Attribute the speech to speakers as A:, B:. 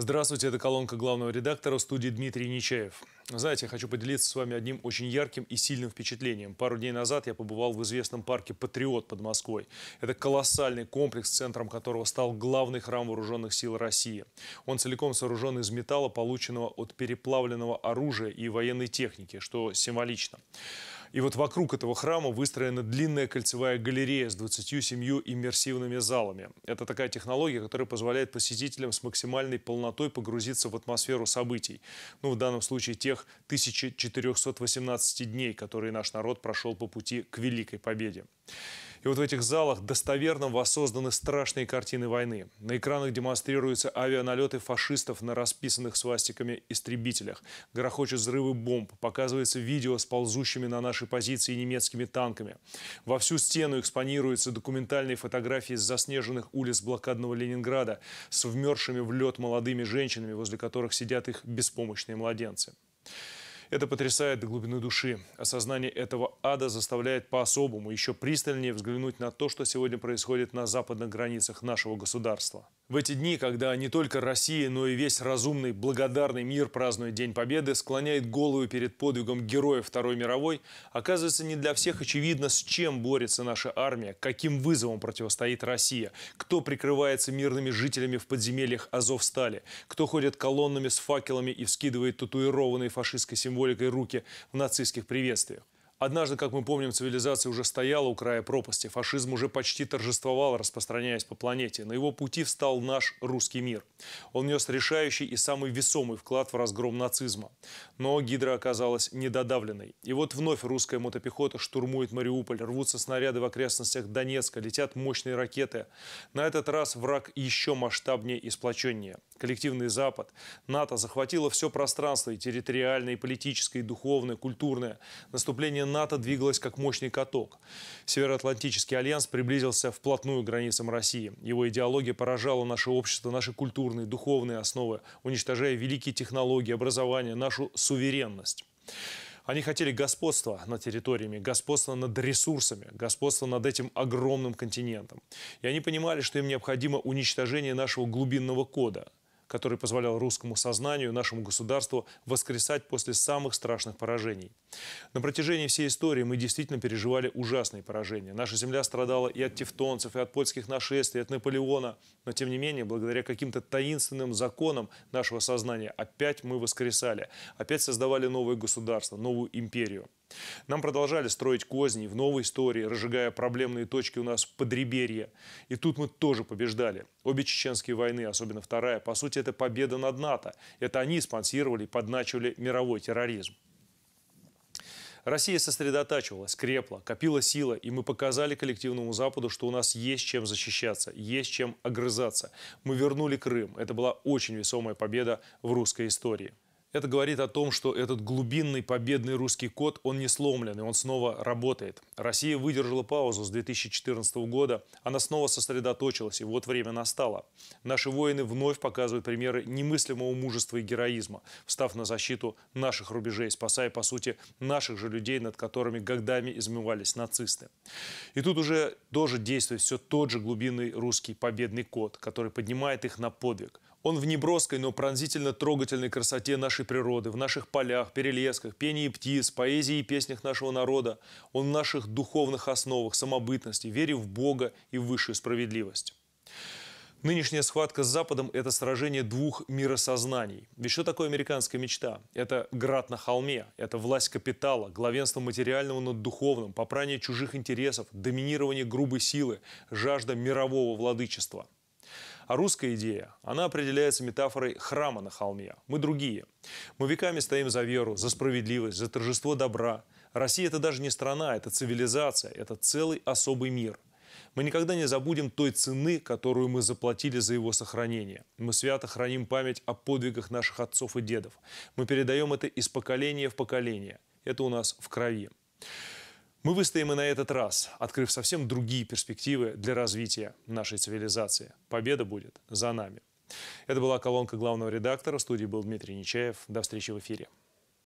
A: Здравствуйте, это колонка главного редактора студии Дмитрий Нечаев. Знаете, я хочу поделиться с вами одним очень ярким и сильным впечатлением. Пару дней назад я побывал в известном парке «Патриот» под Москвой. Это колоссальный комплекс, центром которого стал главный храм вооруженных сил России. Он целиком сооружен из металла, полученного от переплавленного оружия и военной техники, что символично. И вот вокруг этого храма выстроена длинная кольцевая галерея с 27 иммерсивными залами. Это такая технология, которая позволяет посетителям с максимальной полнотой погрузиться в атмосферу событий. Ну, в данном случае тех 1418 дней, которые наш народ прошел по пути к Великой Победе. И вот в этих залах достоверно воссозданы страшные картины войны. На экранах демонстрируются авианалеты фашистов на расписанных свастиками истребителях. Грохочут взрывы бомб, показывается видео с ползущими на наши позиции немецкими танками. Во всю стену экспонируются документальные фотографии с заснеженных улиц блокадного Ленинграда с вмершими в лед молодыми женщинами, возле которых сидят их беспомощные младенцы. Это потрясает до глубины души. Осознание этого ада заставляет по-особому еще пристальнее взглянуть на то, что сегодня происходит на западных границах нашего государства. В эти дни, когда не только Россия, но и весь разумный, благодарный мир празднует День Победы, склоняет голову перед подвигом героев Второй мировой, оказывается не для всех очевидно, с чем борется наша армия, каким вызовом противостоит Россия, кто прикрывается мирными жителями в подземельях Азовстали, кто ходит колоннами с факелами и вскидывает татуированные фашистской символы символикой руки в нацистских приветствиях. Однажды, как мы помним, цивилизация уже стояла у края пропасти, фашизм уже почти торжествовал, распространяясь по планете. На его пути встал наш русский мир. Он нес решающий и самый весомый вклад в разгром нацизма. Но гидра оказалась недодавленной. И вот вновь русская мотопехота штурмует Мариуполь, рвутся снаряды в окрестностях Донецка, летят мощные ракеты. На этот раз враг еще масштабнее и сплоченнее коллективный Запад, НАТО захватило все пространство и территориальное, и политическое, и духовное, и культурное. Наступление НАТО двигалось как мощный каток. Североатлантический альянс приблизился вплотную к границам России. Его идеология поражала наше общество, наши культурные, духовные основы, уничтожая великие технологии, образование, нашу суверенность. Они хотели господства над территориями, господства над ресурсами, господства над этим огромным континентом. И они понимали, что им необходимо уничтожение нашего глубинного кода, который позволял русскому сознанию, нашему государству воскресать после самых страшных поражений. На протяжении всей истории мы действительно переживали ужасные поражения. Наша земля страдала и от тевтонцев, и от польских нашествий, и от Наполеона. Но тем не менее, благодаря каким-то таинственным законам нашего сознания, опять мы воскресали, опять создавали новое государство, новую империю. Нам продолжали строить козни в новой истории, разжигая проблемные точки у нас в Подреберье. И тут мы тоже побеждали. Обе чеченские войны, особенно вторая, по сути, это победа над НАТО. Это они спонсировали и подначивали мировой терроризм. Россия сосредотачивалась, крепла, копила силы, и мы показали коллективному Западу, что у нас есть чем защищаться, есть чем огрызаться. Мы вернули Крым. Это была очень весомая победа в русской истории. Это говорит о том, что этот глубинный победный русский код, он не сломлен, и он снова работает. Россия выдержала паузу с 2014 года, она снова сосредоточилась, и вот время настало. Наши воины вновь показывают примеры немыслимого мужества и героизма, встав на защиту наших рубежей, спасая, по сути, наших же людей, над которыми годами измывались нацисты. И тут уже тоже действует все тот же глубинный русский победный код, который поднимает их на подвиг – он в неброской, но пронзительно трогательной красоте нашей природы, в наших полях, перелесках, пении птиц, поэзии и песнях нашего народа. Он в наших духовных основах, самобытности, вере в Бога и в высшую справедливость. Нынешняя схватка с Западом – это сражение двух миросознаний. Ведь что такое американская мечта? Это град на холме, это власть капитала, главенство материального над духовным, попрание чужих интересов, доминирование грубой силы, жажда мирового владычества – а русская идея, она определяется метафорой храма на холме. Мы другие. Мы веками стоим за веру, за справедливость, за торжество добра. Россия – это даже не страна, это цивилизация, это целый особый мир – мы никогда не забудем той цены, которую мы заплатили за его сохранение. Мы свято храним память о подвигах наших отцов и дедов. Мы передаем это из поколения в поколение. Это у нас в крови. Мы выстоим и на этот раз, открыв совсем другие перспективы для развития нашей цивилизации. Победа будет за нами. Это была колонка главного редактора. В студии был Дмитрий Нечаев. До встречи в эфире.